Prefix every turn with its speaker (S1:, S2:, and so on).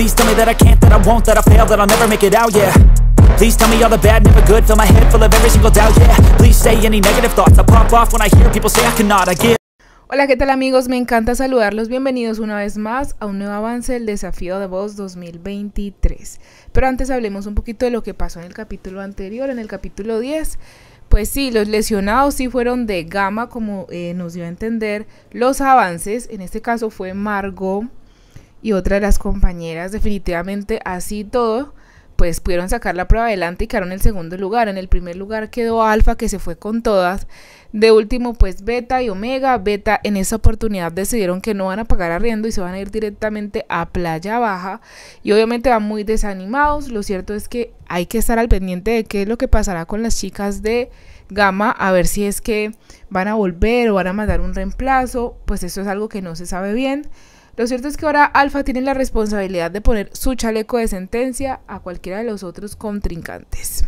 S1: Please tell me that I can't, that I won't, that I fail, that I'll never make it out, yeah Please tell me all the bad, never good, fill my head full of every single doubt, yeah Please say any negative thoughts, I pop off when I hear people say I
S2: cannot, I give Hola, ¿qué tal amigos? Me encanta saludarlos. Bienvenidos una vez más a un nuevo avance del desafío de voz 2023. Pero antes hablemos un poquito de lo que pasó en el capítulo anterior, en el capítulo 10. Pues sí, los lesionados sí fueron de gama, como eh, nos dio a entender los avances. En este caso fue Margot y otra de las compañeras, definitivamente así todo, pues pudieron sacar la prueba adelante y quedaron en el segundo lugar. En el primer lugar quedó Alfa, que se fue con todas. De último, pues Beta y Omega. Beta en esa oportunidad decidieron que no van a pagar arriendo y se van a ir directamente a Playa Baja. Y obviamente van muy desanimados. Lo cierto es que hay que estar al pendiente de qué es lo que pasará con las chicas de Gama, a ver si es que van a volver o van a mandar un reemplazo. Pues eso es algo que no se sabe bien. Lo cierto es que ahora Alfa tiene la responsabilidad de poner su chaleco de sentencia a cualquiera de los otros contrincantes.